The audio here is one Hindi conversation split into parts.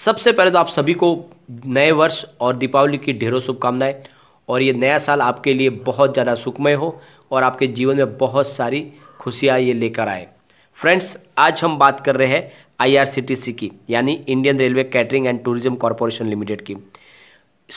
सबसे पहले तो आप सभी को नए वर्ष और दीपावली की ढेरों शुभकामनाएं और ये नया साल आपके लिए बहुत ज़्यादा सुखमय हो और आपके जीवन में बहुत सारी खुशियाँ ये लेकर आए फ्रेंड्स आज हम बात कर रहे हैं आईआरसीटीसी की यानी Indian railway catering and tourism corporation limited की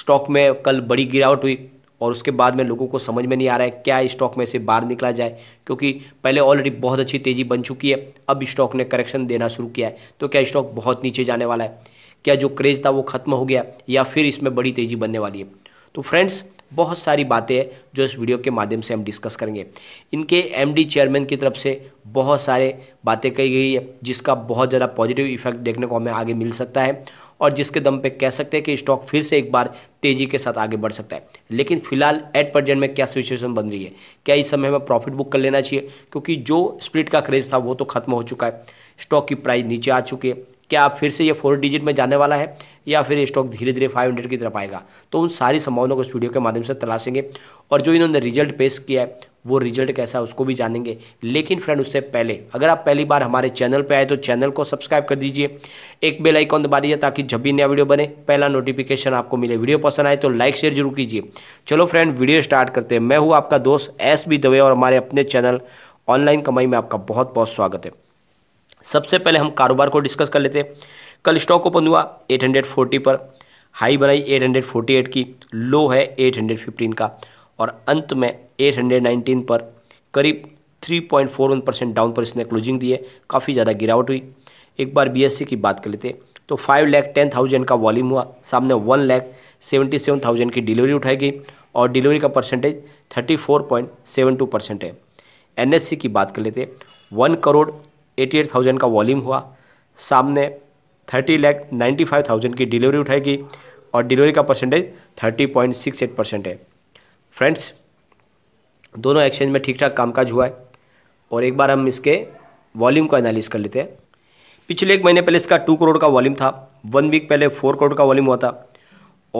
स्टॉक में कल बड़ी गिरावट हुई और उसके बाद में लोगों को समझ में नहीं आ रहा है क्या स्टॉक में से बाहर निकला जाए क्योंकि पहले ऑलरेडी बहुत अच्छी तेज़ी बन चुकी है अब स्टॉक ने करेक्शन देना शुरू किया है तो क्या स्टॉक बहुत नीचे जाने वाला है क्या जो क्रेज़ था वो ख़त्म हो गया या फिर इसमें बड़ी तेज़ी बनने वाली है तो फ्रेंड्स बहुत सारी बातें हैं जो इस वीडियो के माध्यम से हम डिस्कस करेंगे इनके एमडी चेयरमैन की तरफ से बहुत सारे बातें कही गई है जिसका बहुत ज़्यादा पॉजिटिव इफेक्ट देखने को हमें आगे मिल सकता है और जिसके दम पे कह सकते हैं कि स्टॉक फिर से एक बार तेज़ी के साथ आगे बढ़ सकता है लेकिन फिलहाल एट प्रजेंट में क्या सिचुएशन बन रही है क्या इस समय हमें प्रॉफिट बुक कर लेना चाहिए क्योंकि जो स्प्लिट का क्रेज़ था वो तो खत्म हो चुका है स्टॉक की प्राइस नीचे आ चुकी है क्या फिर से ये फोर डिजिट में जाने वाला है या फिर स्टॉक धीरे धीरे फाइव हंड्रेड की तरफ आएगा तो उन सारी संभावनाओं को इस वीडियो के माध्यम से तलाशेंगे और जो इन्होंने रिजल्ट पेश किया है वो रिजल्ट कैसा है उसको भी जानेंगे लेकिन फ्रेंड उससे पहले अगर आप पहली बार हमारे चैनल पर आए तो चैनल को सब्सक्राइब कर दीजिए एक बेल आइकॉन दबा दीजिए ताकि जब भी नया वीडियो बने पहला नोटिफिकेशन आपको मिले वीडियो पसंद आए तो लाइक शेयर जरूर कीजिए चलो फ्रेंड वीडियो स्टार्ट करते हैं मैं हूँ आपका दोस्त एस बी दवे और हमारे अपने चैनल ऑनलाइन कमाई में आपका बहुत बहुत स्वागत है सबसे पहले हम कारोबार को डिस्कस कर लेते कल स्टॉक ओपन हुआ 840 पर हाई बनाई 848 की लो है 815 का और अंत में 819 पर करीब 3.41 परसेंट डाउन पर इसने क्लोजिंग दी है काफ़ी ज़्यादा गिरावट हुई एक बार बीएससी e की बात कर लेते तो फाइव लैख टेन थाउजेंड का वॉल्यूम हुआ सामने one lakh seventy seven thousand की डिलीवरी उठाई गई और डिलीवरी का percentage thirty four point seven two percent है एनएससी e की बात कर लेते one crore eighty eight thousand का वॉल्यूम हुआ सामने thirty lakh ninety five thousand की डिलीवरी उठाएगी और डिलीवरी का percentage thirty point six eight percent है फ्रेंड्स दोनों एक्सचेंज में ठीक ठाक कामकाज हुआ है और एक बार हम इसके वॉल्यूम का एनालिस कर लेते हैं पिछले एक महीने पहले इसका टू करोड़ का वॉल्यूम था वन वीक पहले फोर करोड़ का वॉल्यूम हुआ था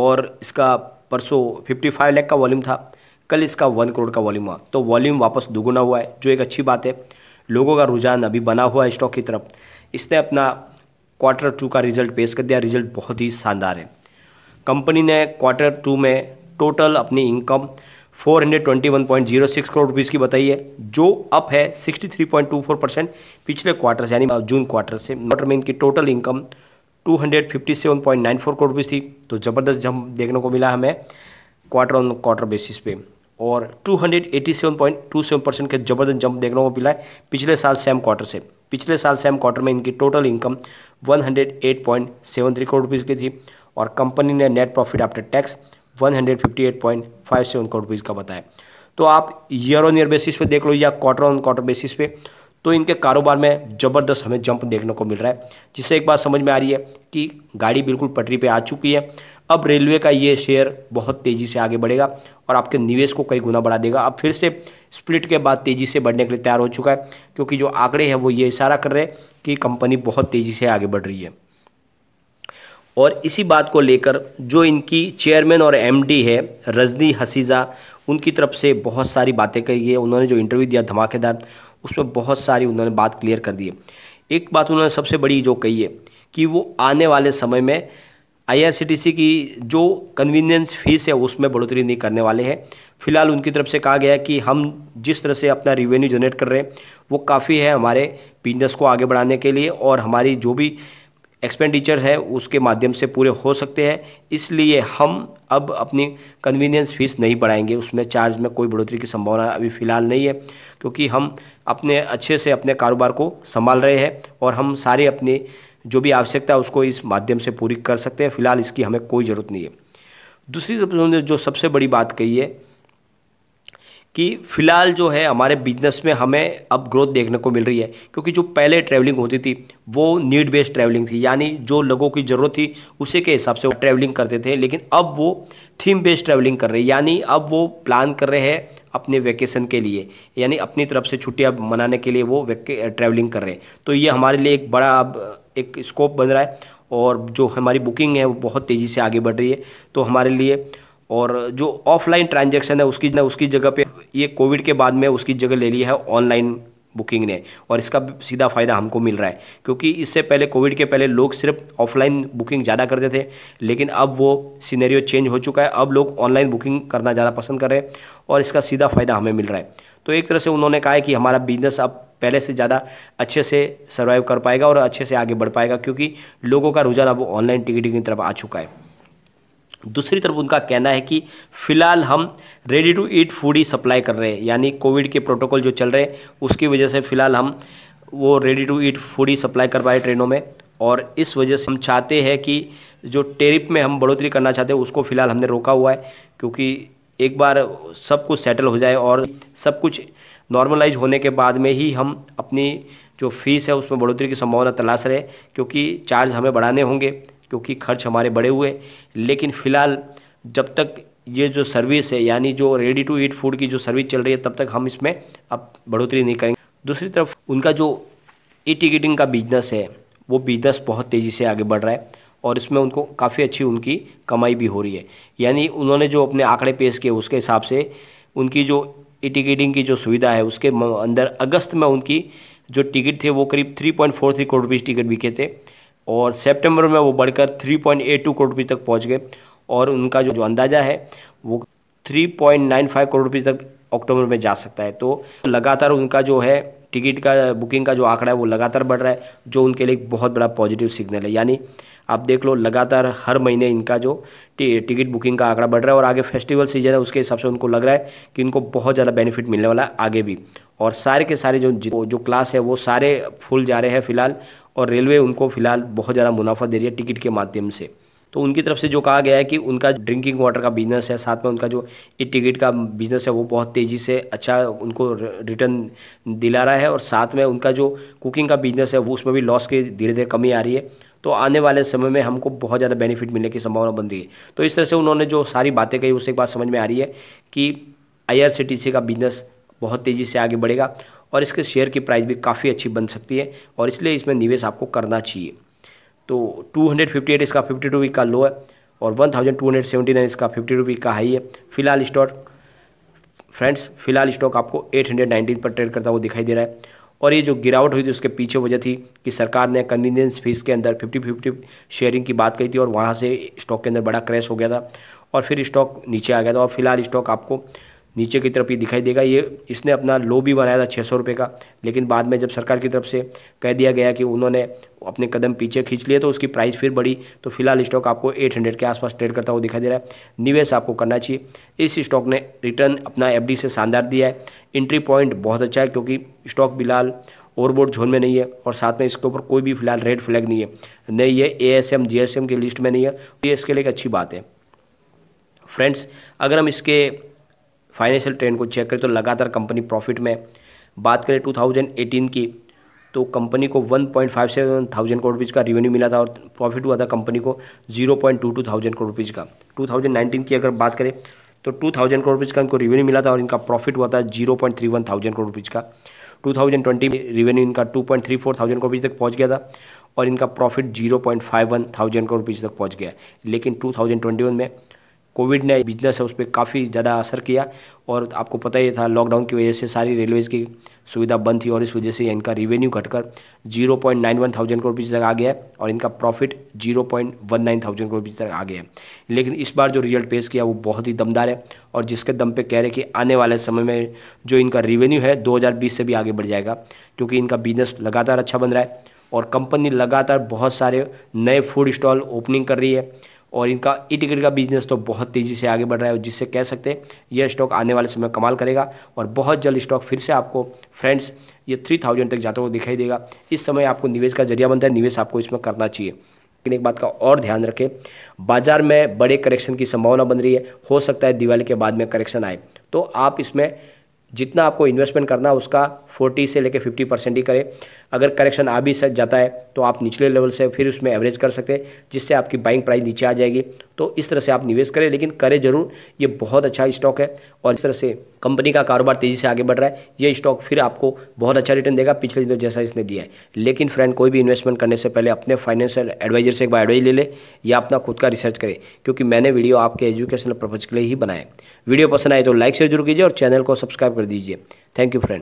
और इसका परसों फिफ्टी फाइव लैख का वॉल्यूम था कल इसका वन करोड़ का वॉल्यूम हुआ तो वॉल्यूम वापस दुगुना हुआ है जो एक अच्छी बात है लोगों का रुझान अभी बना हुआ है स्टॉक की तरफ इसने अपना क्वार्टर टू का रिजल्ट पेश कर दिया रिजल्ट बहुत ही शानदार है कंपनी ने क्वार्टर टू में टोटल अपनी इनकम 421.06 करोड़ रुपीज़ की बताई है जो अप है 63.24 परसेंट पिछले क्वार्टर से यानी जून क्वार्टर से क्वार्टर में इनकी टोटल इनकम 257.94 करोड़ रुपीज़ थी तो ज़बरदस्त जम देखने को मिला हमें क्वार्टर ऑन क्वार्टर बेसिस पे और 287.27 परसेंट के जबरदस्त जंप देखने को मिला है पिछले साल सेम क्वार्टर से पिछले साल सेम क्वार्टर में इनकी टोटल इनकम 108.73 करोड़ रुपीज़ की थी और कंपनी ने net profit after tax 158.57 crore rupees का बताया तो आप ईयर ऑन ईयर बेसिस पे देख लो या क्वार्टर ऑन क्वार्टर बेसिस पे तो इनके कारोबार में ज़बरदस्त हमें जंप देखने को मिल रहा है जिससे एक बात समझ में आ रही है कि गाड़ी बिल्कुल पटरी पे आ चुकी है अब रेलवे का ये शेयर बहुत तेज़ी से आगे बढ़ेगा और आपके निवेश को कई गुना बढ़ा देगा अब फिर से स्प्लिट के बाद तेज़ी से बढ़ने के लिए तैयार हो चुका है क्योंकि जो आंकड़े हैं वो ये इशारा कर रहे हैं कि कंपनी बहुत तेज़ी से आगे बढ़ रही है और इसी बात को लेकर जो इनकी चेयरमैन और एमडी है रजनी हसीजा उनकी तरफ से बहुत सारी बातें कही है उन्होंने जो इंटरव्यू दिया धमाकेदार उसमें बहुत सारी उन्होंने बात क्लियर कर दी है एक बात उन्होंने सबसे बड़ी जो कही है कि वो आने वाले समय में आई की जो कन्वीनियंस फीस है उसमें बढ़ोतरी नहीं करने वाले हैं फिलहाल उनकी तरफ से कहा गया है कि हम जिस तरह से अपना रिवेन्यू जनरेट कर रहे हैं वो काफ़ी है हमारे बिजनेस को आगे बढ़ाने के लिए और हमारी जो भी एक्सपेंडिचर है उसके माध्यम से पूरे हो सकते हैं इसलिए हम अब अपनी कन्वीनियंस फीस नहीं बढ़ाएंगे उसमें चार्ज में कोई बढ़ोतरी की संभावना अभी फ़िलहाल नहीं है क्योंकि हम अपने अच्छे से अपने कारोबार को संभाल रहे हैं और हम सारे अपने जो भी आवश्यकता है उसको इस माध्यम से पूरी कर सकते हैं फिलहाल इसकी हमें कोई ज़रूरत नहीं है दूसरी तरफ उन्होंने जो सबसे बड़ी बात कही है कि फ़िलहाल जो है हमारे बिजनेस में हमें अब ग्रोथ देखने को मिल रही है क्योंकि जो पहले ट्रैवलिंग होती थी वो नीड बेस्ड ट्रैवलिंग थी यानी जो लोगों की ज़रूरत थी उसी के हिसाब से वो ट्रैवलिंग करते थे लेकिन अब वो थीम बेस्ड ट्रैवलिंग कर रही है यानी अब वो प्लान कर रहे हैं अपने वैकेशन के लिए यानी अपनी तरफ से छुट्टियाँ मनाने के लिए वो ट्रैवलिंग कर रहे हैं तो ये हमारे लिए एक बड़ा अब एक स्कोप बन रहा है और जो हमारी बुकिंग है वो बहुत तेज़ी से आगे बढ़ रही है तो हमारे लिए और जो ऑफलाइन ट्रांजेक्शन है उसकी ना उसकी जगह पे ये कोविड के बाद में उसकी जगह ले लिया है ऑनलाइन बुकिंग ने और इसका सीधा फ़ायदा हमको मिल रहा है क्योंकि इससे पहले कोविड के पहले लोग सिर्फ ऑफलाइन बुकिंग ज़्यादा करते थे लेकिन अब वो सीनेरियो चेंज हो चुका है अब लोग ऑनलाइन बुकिंग करना ज़्यादा पसंद कर रहे हैं और इसका सीधा फ़ायदा हमें मिल रहा है तो एक तरह से उन्होंने कहा है कि हमारा बिजनेस अब पहले से ज़्यादा अच्छे से सर्वाइव कर पाएगा और अच्छे से आगे बढ़ पाएगा क्योंकि लोगों का रुझान अब ऑनलाइन टिकटिंग की तरफ आ चुका है दूसरी तरफ उनका कहना है कि फिलहाल हम रेडी टू ईट फूड ही सप्लाई कर रहे हैं यानी कोविड के प्रोटोकॉल जो चल रहे हैं उसकी वजह से फ़िलहाल हम वो रेडी टू ईट फूड ही सप्लाई कर पाए ट्रेनों में और इस वजह से हम चाहते हैं कि जो टेरिप में हम बढ़ोतरी करना चाहते हैं उसको फ़िलहाल हमने रोका हुआ है क्योंकि एक बार सब कुछ सेटल हो जाए और सब कुछ नॉर्मलाइज होने के बाद में ही हम अपनी जो फीस है उसमें बढ़ोतरी की संभावना तलाश रहे क्योंकि चार्ज हमें बढ़ाने होंगे क्योंकि खर्च हमारे बड़े हुए लेकिन फ़िलहाल जब तक ये जो सर्विस है यानी जो रेडी टू ईट फूड की जो सर्विस चल रही है तब तक हम इसमें अब बढ़ोतरी नहीं करेंगे दूसरी तरफ उनका जो ई टिकटिंग का बिजनेस है वो बिजनेस बहुत तेज़ी से आगे बढ़ रहा है और इसमें उनको काफ़ी अच्छी उनकी कमाई भी हो रही है यानी उन्होंने जो अपने आंकड़े पेश किए उसके हिसाब से उनकी जो ई टिकटिंग की जो सुविधा है उसके अंदर अगस्त में उनकी जो टिकट थे वो करीब three point four three crore rupees ticket बिके थे और सितंबर में वो बढ़कर 3.82 करोड़ रुपये तक पहुंच गए और उनका जो जो अंदाज़ा है वो 3.95 करोड़ रुपये तक अक्टूबर में जा सकता है तो लगातार उनका जो है टिकट का बुकिंग का जो आंकड़ा है वो लगातार बढ़ रहा है जो उनके लिए बहुत बड़ा पॉजिटिव सिग्नल है यानी आप देख लो लगातार हर महीने इनका जो टिकट बुकिंग का आंकड़ा बढ़ रहा है और आगे फेस्टिवल सीजन है उसके हिसाब से उनको लग रहा है कि इनको बहुत ज़्यादा बेनिफिट मिलने वाला है आगे भी और सारे के सारे जो जो क्लास है वो सारे फुल जा रहे हैं फिलहाल और रेलवे उनको फिलहाल बहुत ज़्यादा मुनाफा दे रही है टिकट के माध्यम से तो उनकी तरफ से जो कहा गया है कि उनका ड्रिंकिंग वाटर का बिजनेस है साथ में उनका जो ई टिकट का बिजनेस है वो बहुत तेज़ी से अच्छा उनको रिटर्न दिला रहा है और साथ में उनका जो कुकिंग का बिजनेस है वो उसमें भी लॉस की धीरे धीरे कमी आ रही है तो आने वाले समय में हमको बहुत ज़्यादा बेनिफिट मिलने की संभावना बनती है तो इस तरह से उन्होंने जो सारी बातें कही उससे एक बात समझ में आ रही है कि आई का बिजनेस बहुत तेज़ी से आगे बढ़ेगा और इसके शेयर की प्राइस भी काफ़ी अच्छी बन सकती है और इसलिए इसमें निवेश आपको करना चाहिए तो 258 इसका फिफ्टी टू वीक का लो है और 1279 इसका फिफ्टी टू वीक का हाई है फिलहाल स्टॉक फ्रेंड्स फिलहाल स्टॉक आपको 819 पर ट्रेड करता हुआ दिखाई दे रहा है और ये जो गिरावट हुई थी उसके पीछे वजह थी कि सरकार ने कन्वीनियंस फीस के अंदर फिफ्टी फिफ्टी शेयरिंग की बात कही थी और वहाँ से स्टॉक के अंदर बड़ा क्रैश हो गया था और फिर स्टॉक नीचे आ गया था और फिलहाल स्टॉक आपको नीचे की तरफ ये दिखाई देगा ये इसने अपना लो भी बनाया था छः सौ रुपये का लेकिन बाद में जब सरकार की तरफ से कह दिया गया कि उन्होंने अपने कदम पीछे खींच लिए तो उसकी प्राइस फिर बढ़ी तो फिलहाल स्टॉक आपको 800 के आसपास ट्रेड करता हुआ दिखाई दे रहा है निवेश आपको करना चाहिए इस स्टॉक ने रिटर्न अपना एफ से शानदार दिया है एंट्री पॉइंट बहुत अच्छा है क्योंकि स्टॉक फिलहाल ओवरबोर्ड जोन में नहीं है और साथ में इसके ऊपर कोई भी फिलहाल रेड फ्लैग नहीं है नहीं ये A S M G S M की लिस्ट में नहीं है ये इसके लिए एक अच्छी बात है फ्रेंड्स अगर हम इसके फाइनेंशियल ट्रेंड को चेक करें तो लगातार कंपनी प्रॉफिट में बात करें टू की तो कंपनी को one point five seven thousand crore rupees का रेवेन्यू मिला था और प्रॉफिट हुआ था कंपनी को zero point two two thousand crore rupees का टू थाउजेंड नाइनटीन की अगर बात करें तो टू थाउजेंड करोड़ रुपीज़ का इनको रेवेन्यू मिला था और इनका प्रॉफिट हुआ था zero point three one thousand crore rupees का थाउजेंड में रेवेन्यू इनका फोर थाउजेंड करोड़ रुपीज़ तक पहुंच गया था और इनका profit one thousand crore rupees तक पहुंच गया लेकिन वन में कोविड ने बिजनेस है उस पर काफ़ी ज़्यादा असर किया और आपको पता ही था लॉकडाउन की वजह से सारी रेलवेज़ की सुविधा बंद थी और इस वजह से इनका रेवेन्यू घटकर zero point nine one thousand crore rupees तक आ गया है और इनका profit zero point one nine thousand crore rupees तक आ गया है लेकिन इस बार जो रिजल्ट पेश किया वो बहुत ही दमदार है और जिसके दम पे कह रहे कि आने वाले समय में जो इनका रिवेन्यू है दो से भी आगे बढ़ जाएगा क्योंकि इनका बिजनेस लगातार अच्छा बन रहा है और कंपनी लगातार बहुत सारे नए फूड स्टॉल ओपनिंग कर रही है और इनका ई टिकट का बिजनेस तो बहुत तेज़ी से आगे बढ़ रहा है जिससे कह सकते हैं यह स्टॉक आने वाले समय कमाल करेगा और बहुत जल्द स्टॉक फिर से आपको फ्रेंड्स ये थ्री थाउजेंड तक जाता हुआ दिखाई देगा इस समय आपको निवेश का जरिया बनता है निवेश आपको इसमें करना चाहिए लेकिन एक बात का और ध्यान रखें बाजार में बड़े करेक्शन की संभावना बन रही है हो सकता है दिवाली के बाद में करेक्शन आए तो आप इसमें जितना आपको इन्वेस्टमेंट करना है उसका 40 से लेकर 50 परसेंट ही करें अगर करेक्शन आ भी सच जाता है तो आप निचले लेवल से फिर उसमें एवरेज कर सकते हैं जिससे आपकी बाइंग प्राइस नीचे आ जाएगी तो इस तरह से आप निवेश करें लेकिन करें ज़रूर ये बहुत अच्छा स्टॉक है और इस तरह से कंपनी का कारोबार तेज़ी से आगे बढ़ रहा है ये स्टॉक फिर आपको बहुत अच्छा रिटर्न देगा पिछले दिनों जैसा इसने दिया है लेकिन फ्रेंड कोई भी इन्वेस्टमेंट करने से पहले अपने फाइनेंशियल एडवाइजर से एक बार एडवाइज ले लें या अपना खुद का रिसर्च करें क्योंकि मैंने वीडियो आपके एजुकेशनल पर्पज़ के लिए ही बनाया वीडियो पसंद आए तो लाइक शेयर जरूर कीजिए और चैनल को सब्सक्राइब कर दीजिए थैंक यू फ्रेंड